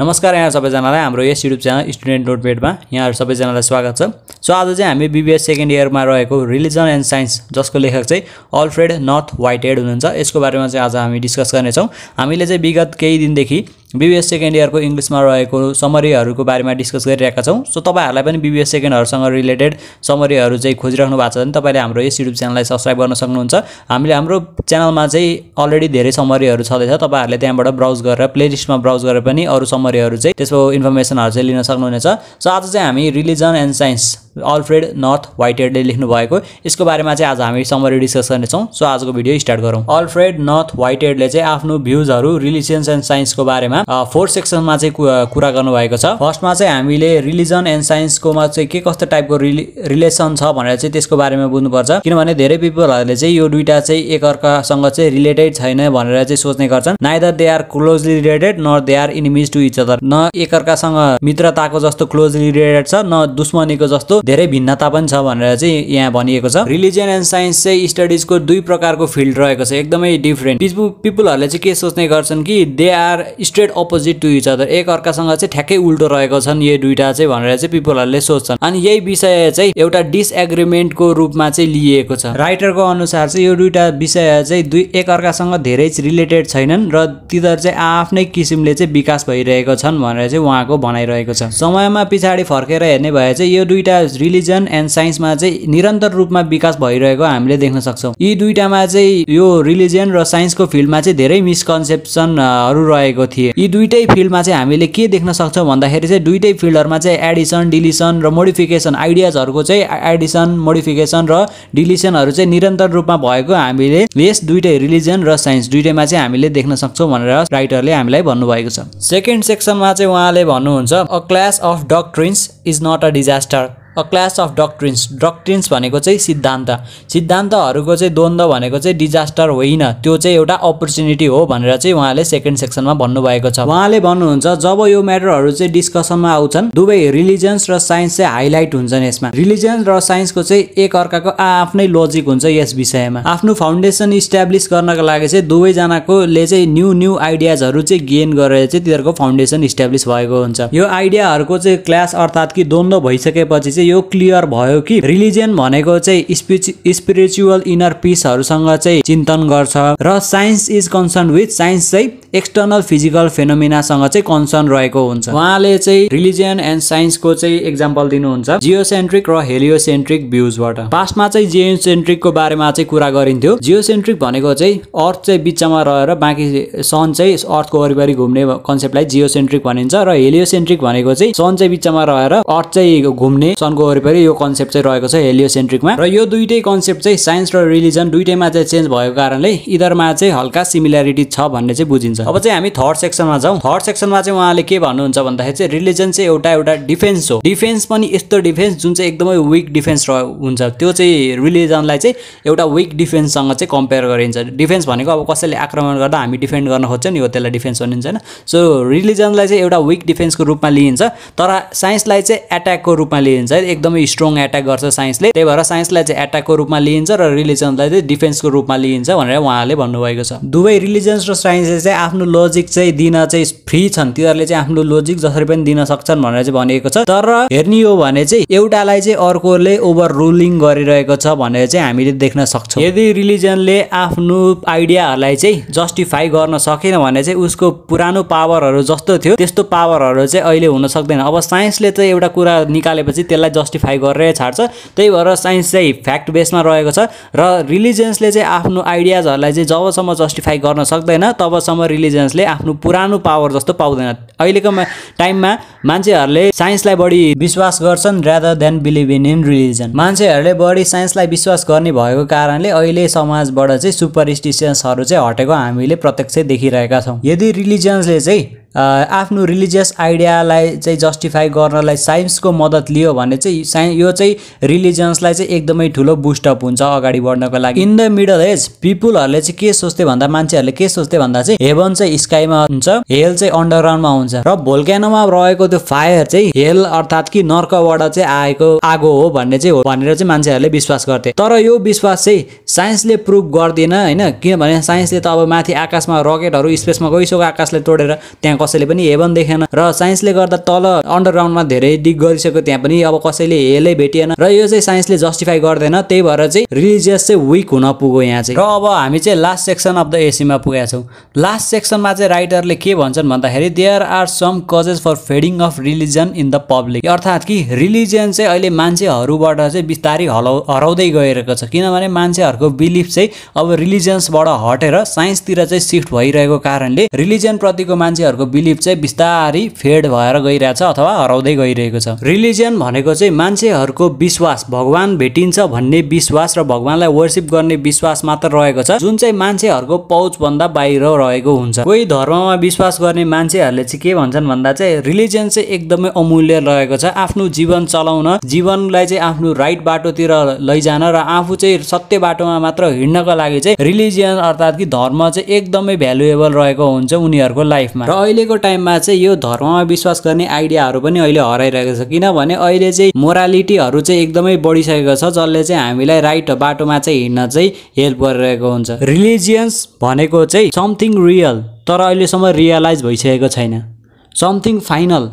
नमस्कार यहाँ सबैजनालाई हाम्रो यस युट्युब च्यानल स्टुडेन्ट नोटमेटमा यहाँहरू सबैजनालाई स्वागत छ सो आज चाहिँ हामी बिबिएस सेकेन्ड इयरमा रहेको रिलिजन एन्ड साइन्स जसको लेखक चाहिँ अल्फ्रेड नर्थ वाइटेड हुनुहुन्छ यसको बारेमा चाहिँ आज हामी डिस्कस गर्नेछौँ हामीले चाहिँ विगत केही दिनदेखि बिबिएस सेकेन्ड इयरको इङ्ग्लिसमा रहेको समरीहरूको बारेमा डिस्कस गरिरहेका छौँ सो तपाईँहरूलाई पनि बिबिएस सेकेन्डहरूसँग रिलेटेड समरीहरू चाहिँ खोजिराख्नु भएको छ भने तपाईँले हाम्रो यस युट्युब च्यानललाई सब्सक्राइब गर्न सक्नुहुन्छ हामीले हाम्रो च्यानलमा चाहिँ अलरेडी धेरै समरीहरू छँदैछ तपाईँहरूले त्यहाँबाट ब्राउज गरेर प्लेलिस्टमा ब्राउज गरेर पनि अरू समरीहरू चाहिँ त्यसको इन्फर्मेसनहरू चाहिँ लिन सक्नुहुनेछ सो आज चाहिँ हामी religion and science Alfred North वाइटेडले लेख्नु भएको यसको बारेमा चाहिँ आज हामी समरी डिस्कस गर्नेछौँ सो आजको भिडियो स्टार्ट गरौँ अल्फ्रेड नर्थ वाइटेडले चाहिँ आफ्नो भ्युजहरू रिलिजन एन्ड साइन्सको बारेमा फोर सेक्सनमा चाहिँ कुरा गर्नुभएको छ फर्स्टमा चाहिँ हामीले रिलिजन एन्ड साइन्सकोमा चाहिँ के कस्तो टाइपको रिलि रिलेसन छ भनेर चाहिँ त्यसको बारेमा बुझ्नुपर्छ किनभने धेरै पिपलहरूले चाहिँ यो दुइटा चाहिँ एकअर्कासँग चाहिँ रिलेटेड छैन भनेर चाहिँ सोच्ने गर्छन् neither they are closely related न they are enemies to each other न एकअर्कासँग मित्रताको जस्तो क्लोजली रिलेटेड छ न दुश्मनीको जस्तो धेरै भिन्नता पनि छ भनेर चाहिँ यहाँ भनिएको छ रिलिजन एन्ड साइन्स चाहिँ स्टडिजको दुई प्रकारको फिल्ड रहेको छ एकदमै डिफ्रेन्ट पिपु पिपुलहरूले चाहिँ के सोच्ने गर्छन् कि they are straight opposite to each other एक अर्कासँग चाहिँ ठ्याक्कै उल्टो रहेको छन् यो दुइटा चाहिँ भनेर चाहिँ पिपुलहरूले सोच्छन् अनि यही विषय चाहिँ एउटा डिसएग्रिमेन्टको रूपमा चाहिँ लिएको छ राइटरको अनुसार चाहिँ यो दुइटा विषय चाहिँ दुई एक अर्कासँग धेरै रिलेटेड छैनन् र तिनीहरू चाहिँ आफ्नै किसिमले चाहिँ विकास भइरहेको छन् भनेर चाहिँ उहाँको भनाइरहेको छ समयमा पछाडि फर्केर हेर्ने भए चाहिँ यो दुइटा रिलिजन एन्ड साइन्समा चाहिँ निरन्तर रूपमा विकास भइरहेको हामीले देख्न सक्छौँ यी दुईटामा चाहिँ यो रिलिजन र साइन्सको फिल्डमा चाहिँ धेरै मिसकन्सेप्सनहरू रहेको थिए यी दुइटै फिल्डमा चाहिँ हामीले के देख्न सक्छौँ भन्दाखेरि चाहिँ दुइटै फिल्डहरूमा चाहिँ एडिसन डिलिसन र मोडिफिकेसन आइडियाजहरूको चाहिँ एडिसन मोडिफिकेसन र डिलिसनहरू चाहिँ निरन्तर रूपमा भएको हामीले यस दुइटै रिलिजन र साइन्स दुइटैमा चाहिँ हामीले देख्न सक्छौँ भनेर राइटरले हामीलाई भन्नुभएको छ सेकेन्ड सेक्सनमा चाहिँ उहाँले भन्नुहुन्छ a class of doctrines is not a disaster a class of doctrines doctrines भनेको चाहिँ सिद्धान्त सिद्धान्तहरूको चाहिँ द्वन्द भनेको चाहिँ डिजास्टर होइन त्यो चाहिँ एउटा अपर्च्युनिटी हो भनेर चाहिँ उहाँले सेकेन्ड सेक्सनमा भन्नुभएको छ उहाँले भन्नुहुन्छ जब यो म्याटरहरू चाहिँ डिस्कसनमा आउँछन् दुवै रिलिजन्स र साइन्स चाहिँ हाइलाइट हुन्छन् यसमा रिलिजन्स र साइन्सको चाहिँ एक अर्काको आआफ्नै लजिक हुन्छ यस विषयमा आफ्नो फाउन्डेसन इस्ट्याब्लिस गर्नको लागि चाहिँ दुवैजनाकोले चाहिँ न्यू न्यू आइडियाजहरू चाहिँ गेन गरेर चाहिँ तिनीहरूको फाउन्डेसन इस्ट्याब्लिस भएको हुन्छ यो आइडियाहरूको चाहिँ क्लास अर्थात् कि द्वन्द्व भइसकेपछि चाहिँ चाहिँ यो क्लियर भयो कि रिलिजन भनेको चाहिँ स्पिच स्पिरिचुअल इनर पिसहरूसँग चाहिँ चिन्तन गर्छ र science is concern with science चाहिँ एक्सटर्नल फिजिकल फेनोमिनासँग चाहिँ कन्सर्न रहेको हुन्छ उहाँले चाहिँ रिलिजन एन्ड साइन्सको चाहिँ एक्जाम्पल दिनुहुन्छ जियोसेन्ट्रिक र हेलियोसेन्ट्रिक भ्युजबाट पास्टमा चाहिँ जियोसेन्ट्रिकको बारेमा चाहिँ कुरा गरिन्थ्यो जियोसेन्ट्रिक भनेको चाहिँ अर्थ चाहिँ बिचमा रहेर बाँकी सन चाहिँ अर्थको वरिपरि घुम्ने कन्सेप्टलाई जियोसेन्ट्रिक भनिन्छ र हेलियोसेन्ट्रिक भनेको चाहिँ सन चाहिँ बिचमा रहेर अर्थ चाहिँ घुम्ने सन सम्म गयो वरिपरि यो कन्सेप्ट चाहिँ रहेको छ हेलियोसेन्ट्रिकमा र यो दुइटै कन्सेप्ट चाहिँ साइन्स र रिलिजन दुइटैमा चाहिँ चेन्ज भएको कारणले इधरमा चाहिँ हल्का सिमिल्यारिटी छ भन्ने चाहिँ बुझिन्छ अब चाहिँ हामी थर्ड सेक्सनमा जाउँ थर्ड सेक्सनमा चाहिँ उहाँले के भन्नुहुन्छ भन्दाखेरि चाहिँ रिलिजन चाहिँ एउटा एउटा डिफेन्स हो डिफेन्स पनि यस्तो डिफेन्स जुन चाहिँ एकदमै विक डिफेन्स हुन्छ त्यो चाहिँ रिलिजनलाई चाहिँ एउटा विक डिफेन्ससँग चाहिँ कम्पेयर गरिन्छ डिफेन्स भनेको अब कसैले आक्रमण गर्दा हामी डिफेन्ड गर्न खोज्छ नि हो त्यसलाई डिफेन्स भनिन्छ होइन सो रिलिजनलाई चाहिँ एउटा विक डिफेन्सको रूपमा लिइन्छ तर साइन्सलाई चाहिँ एट्याकको रूपमा लिइन्छ एकदमै स्ट्रङ एट्याक गर्छ साइन्सले त्यही भएर साइन्सलाई चाहिँ एट्याकको रूपमा लिइन्छ र रिलिजनलाई चाहिँ डिफेन्सको रूपमा लिइन्छ भनेर उहाँले भन्नुभएको छ दुवै रिलिजन्स र साइन्सले चाहिँ आफ्नो लजिक चाहिँ दिन चाहिँ फ्री छन् तिनीहरूले चाहिँ आफ्नो लोजिक जसरी पनि दिन सक्छन् भनेर चाहिँ भनिएको छ तर हेर्ने हो भने चाहिँ एउटालाई चाहिँ अर्कोले ओभर रुलिङ गरिरहेको छ भनेर चाहिँ हामीले देख्न सक्छौँ यदि रिलिजनले आफ्नो आइडियाहरूलाई चाहिँ जस्टिफाई गर्न सकेन भने चाहिँ उसको पुरानो पावरहरू जस्तो थियो त्यस्तो पावरहरू चाहिँ अहिले हुन सक्दैन अब साइन्सले चाहिँ एउटा कुरा निकालेपछि त्यसलाई जस्टिफाई गरेर छाड्छ त्यही भएर साइन्स चाहिँ फ्याक्ट बेसमा रहेको छ र रिलिजियन्सले चाहिँ आफ्नो आइडियाजहरूलाई चाहिँ जबसम्म जस्टिफाई गर्न सक्दैन तबसम्म रिलिजियन्सले आफ्नो पुरानो पावर जस्तो पाउँदैन अहिलेको टाइममा मान्छेहरूले साइन्सलाई बढी विश्वास गर्छन् rather than believe in in religion मान्छेहरूले बढी साइन्सलाई विश्वास गर्ने भएको कारणले अहिले समाजबाट चाहिँ सुपरस्टिसियन्सहरू चाहिँ हटेको हामीले प्रत्यक्ष देखिरहेका छौँ यदि रिलिजियन्सले चाहिँ आफ्नो रिलिजियस आइडियालाई चाहिँ जस्टिफाई गर्नलाई साइन्सको मद्दत लियो भने चाहिँ साइ यो चाहिँ रिलिजन्सलाई चाहिँ एकदमै ठुलो बुस्टअप हुन्छ अगाडि बढ्नको लागि इन द मिडल एज पिपुलहरूले चाहिँ के सोच्थे भन्दा मान्छेहरूले के सोच्थे भन्दा चाहिँ हेभन चाहिँ स्काईमा हुन्छ हेल चाहिँ अन्डरग्राउन्डमा हुन्छ र भोल्क्यानोमा रहेको त्यो फायर चाहिँ हेल अर्थात् कि नर्कबाट चाहिँ आएको आगो हो भन्ने चाहिँ हो भनेर चाहिँ मान्छेहरूले विश्वास गर्थे तर यो विश्वास चाहिँ साइन्सले प्रुभ गर्दैन होइन किनभने साइन्सले त अब माथि आकाशमा रकेटहरू स्पेसमा गइसक्यो आकाशले तोडेर त्यहाँ कसैले पनि हेभन देखेन र साइन्सले गर्दा तल अन्डरग्राउन्डमा धेरै डिग गरिसक्यो त्यहाँ पनि अब कसैले हेलै भेटिएन र यो चाहिँ साइन्सले जस्टिफाई गर्दैन त्यही भएर चाहिँ रिलिजियस चाहिँ विक हुन पुग्यो यहाँ चाहिँ र अब हामी चाहिँ लास्ट सेक्सन अफ द एसीमा पुगेका छौँ लास्ट सेक्सनमा चाहिँ राइटरले के भन्छन् भन्दाखेरि there are some causes for fading of religion in the public अर्थात् कि रिलिजियन चाहिँ अहिले मान्छेहरूबाट चाहिँ बिस्तारै हलाउ हराउँदै गइरहेको छ किनभने मान्छेहरूको बिलिफ चाहिँ अब रिलिजियन्सबाट हटेर साइन्सतिर चाहिँ सिफ्ट भइरहेको कारणले रिलिजनप्रतिको मान्छेहरूको बिलिफ चाहिँ बिस्तारै फेड भएर गइरहेछ अथवा हराउँदै गइरहेको छ रिलिजियन भनेको चाहिँ मान्छेहरूको विश्वास भगवान् भेटिन्छ भन्ने विश्वास र भगवान्लाई वर्सिप गर्ने विश्वास मात्र रहेको छ जुन चाहिँ मान्छेहरूको पहुँचभन्दा बाहिर रहेको हुन्छ कोही धर्ममा विश्वास गर्ने मान्छेहरूले चाहिँ के भन्छन् भन्दा चाहिँ रिलिजियन चाहिँ एकदमै अमूल्य रहेको छ आफ्नो जीवन चलाउन जीवनलाई चाहिँ आफ्नो राइट बाटोतिर लैजान र आफू चाहिँ सत्य बाटोमा मात्र हिँड्नको लागि चाहिँ रिलिजियन अर्थात् कि धर्म चाहिँ एकदमै भ्यालुएबल रहेको हुन्छ उनीहरूको लाइफमा र अहिलेको टाइममा चाहिँ यो धर्ममा विश्वास गर्ने आइडियाहरू पनि अहिले हराइरहेको छ किनभने अहिले चाहिँ मोरालिटीहरू चाहिँ एकदमै बढिसकेको छ जसले चाहिँ हामीलाई राइट बाटोमा चाहिँ हिँड्न चाहिँ हेल्प गरिरहेको हुन्छ रिलिजियन्स भनेको चाहिँ समथिङ रियल तर अहिलेसम्म रियलाइज भइसकेको छैन something final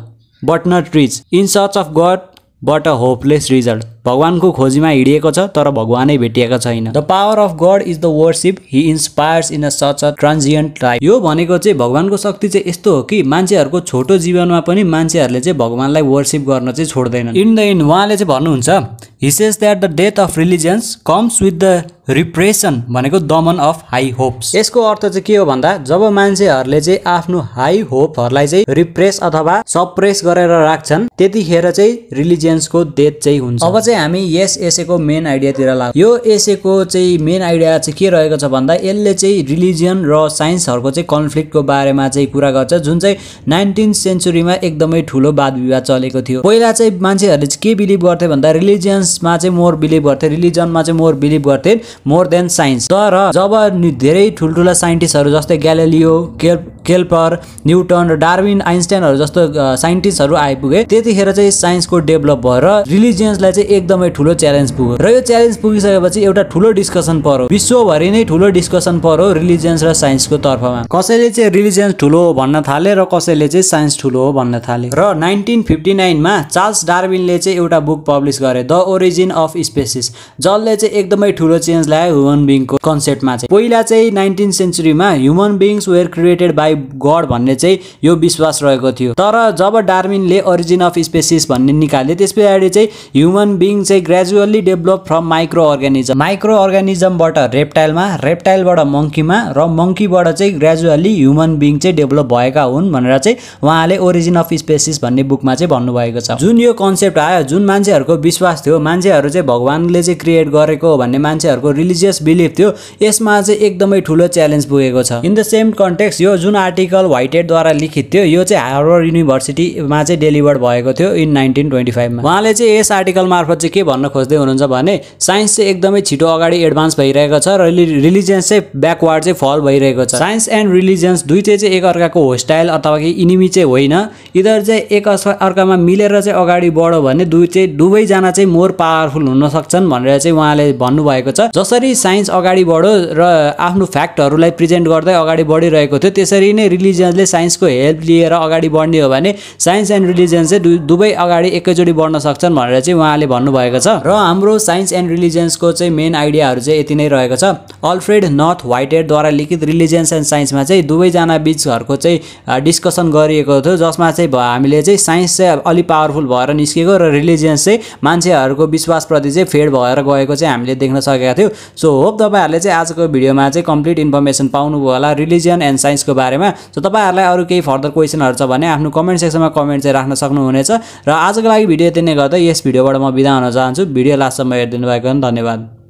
but not reach in search of god but a hopeless result भगवान्को खोजीमा हिँडिएको छ तर भगवानै भेटिएको छैन the power of god is the worship he inspires in a such a transient life यो भनेको चाहिँ भगवान्को शक्ति चाहिँ यस्तो हो कि मान्छेहरूको छोटो जीवनमा पनि मान्छेहरूले चाहिँ भगवानलाई वर्सिप गर्न चाहिँ छोड्दैन इन द इन उहाँले चाहिँ भन्नुहुन्छ he says that the death of religions comes with the repression भनेको दमन अफ हाई होप्स यसको अर्थ चाहिँ के हो भन्दा जब मान्छेहरूले चाहिँ आफ्नो हाई होपहरूलाई चाहिँ रिप्रेस अथवा सप्रेस गरेर राख्छन् त्यतिखेर चाहिँ रिलिजियन्सको डेथ चाहिँ हुन्छ अब चाहिँ चाहिँ हामी यस एसेको मेन आइडियातिर लाग्छ यो एसेको चाहिँ मेन आइडिया चाहिँ के रहेको छ भन्दा यसले चाहिँ रिलिजियन र साइन्सहरूको चाहिँ कन्फ्लिक्टको बारेमा चाहिँ कुरा गर्छ जुन चाहिँ नाइन्टिन सेन्चुरीमा एकदमै ठुलो वाद विवाद चलेको थियो पहिला चाहिँ मान्छेहरूले के बिलिभ गर्थे भन्दा रिलिजियन्समा चाहिँ मोर बिलिभ गर्थे रिलिजनमा चाहिँ मोर बिलिभ गर्थे मोर देन साइन्स तर जब धेरै ठुल्ठुला साइन्टिस्टहरू जस्तै ग्यालेलियो केल केल्पर न्युटन र डार्विन आइन्स्टाइनहरू जस्तो साइन्टिस्टहरू आइपुगे त्यतिखेर चाहिँ साइन्सको डेभलप भएर रिलिजियन्सलाई चाहिँ एकदमै ठुलो च्यालेन्ज पुग्यो र यो च्यालेन्ज पुगिसकेपछि एउटा ठुलो डिस्कसन पर्यो विश्वभरि नै ठुलो डिस्कसन पर्यो रिलिजियन्स र साइन्सको तर्फमा कसैले चाहिँ रिलिजियन्स ठुलो हो भन्न थाले र कसैले चाहिँ साइन्स ठुलो हो भन्न थाले र नाइन्टिन फिफ्टी नाइनमा चार्ल्स डार्विनले चाहिँ एउटा बुक पब्लिस गरे द ओरिजिन अफ स्पेसिस जसले चाहिँ एकदमै ठुलो चेन्ज ल्यायो ह्युमन बिङको कन्सेप्टमा चाहिँ पहिला चाहिँ नाइन्टिन सेन्चुरीमा human beings were created by god भन्ने चाहिँ यो विश्वास रहेको थियो तर जब डार्विनले ओरिजिन अफ स्पेसिस भन्ने निकाले त्यस पछाडि चाहिँ ह्युमन बिङ ब्रिङ चाहिँ gradually develop from micro organism micro अर्ग्यानिजमबाट रेप्टाइलमा रेप्टाइलबाट मङ्कीमा र मङ्कीबाट चाहिँ ग्रेजुअल्ली ह्युमन बिङ चाहिँ डेभलप भएका हुन् भनेर चाहिँ उहाँले ओरिजिन अफ स्पेसिस भन्ने बुकमा चाहिँ भन्नुभएको छ जुन यो कन्सेप्ट आयो जुन मान्छेहरूको विश्वास थियो मान्छेहरू चाहिँ भगवान्ले चाहिँ क्रिएट गरेको भन्ने मान्छेहरूको रिलिजियस बिलिफ थियो यसमा चाहिँ एकदमै ठुलो च्यालेन्ज पुगेको छ इन द सेम कन्टेक्स यो जुन आर्टिकल वाइटेडद्वारा लिखित थियो यो चाहिँ हार्वर्ड युनिभर्सिटीमा चाहिँ डेलिभर भएको थियो इन नाइन्टिन ट्वेन्टी फाइभमा उहाँले चाहिँ यस आर्टिकल मार्फत चाहिँ के भन्न खोज्दै हुनुहुन्छ भने साइन्स चाहिँ एकदमै छिटो अगाडि एडभान्स भइरहेको छ र रिलिजियन्स चाहिँ ब्याकवर्ड चाहिँ फल भइरहेको छ साइन्स एन्ड रिलिजियन्स दुइटै चाहिँ एकअर्काको होस्टाइल अथवा कि इनिमी चाहिँ होइन इधर चाहिँ एक अर्कामा मिलेर चाहिँ अगाडि बढो भने दुई चाहिँ दुवैजना चाहिँ मोर पावरफुल हुन सक्छन् भनेर चाहिँ उहाँले भन्नुभएको छ जसरी साइन्स अगाडि बढो र आफ्नो फ्याक्टहरूलाई प्रेजेन्ट गर्दै अगाडि बढिरहेको थियो त्यसरी नै रिलिजियन्सले साइन्सको हेल्प लिएर अगाडि बढ्ने हो भने साइन्स एन्ड रिलिजियन्स चाहिँ दुवै अगाडि एकैचोटि बढ्न सक्छन् भनेर चाहिँ उहाँले भन्नु भएको छ र हाम्रो साइन्स एन्ड रिलिजियन्सको चाहिँ मेन आइडियाहरू चाहिँ यति नै रहेको छ अल्फ्रेड नर्थ एडद्वारा लिखित रिलिजियन्स एन्ड साइन्समा चाहिँ दुवैजना बिचहरूको चाहिँ डिस्कसन गरिएको थियो जसमा चाहिँ हामीले चाहिँ साइन्स चाहिँ अलिक पावरफुल भएर निस्केको र रिलिजियन्स चाहिँ मान्छेहरूको विश्वासप्रति चाहिँ फेड भएर गएको चाहिँ हामीले देख्न सकेका थियौँ सो होप तपाईँहरूले चाहिँ आजको भिडियोमा चाहिँ कम्प्लिट इन्फर्मेसन पाउनुभयो होला रिलिजियन एन्ड साइन्सको बारेमा सो तपाईँहरूलाई अरू केही फर्दर क्वेसनहरू छ भने आफ्नो कमेन्ट सेक्सनमा कमेन्ट चाहिँ राख्न सक्नुहुनेछ र आजको लागि भिडियो यति नै गर्दा यस भिडियोबाट म बिदा भन्न चाहन्छु भिडियो लास्टसम्म हेरिदिनु भएको धन्यवाद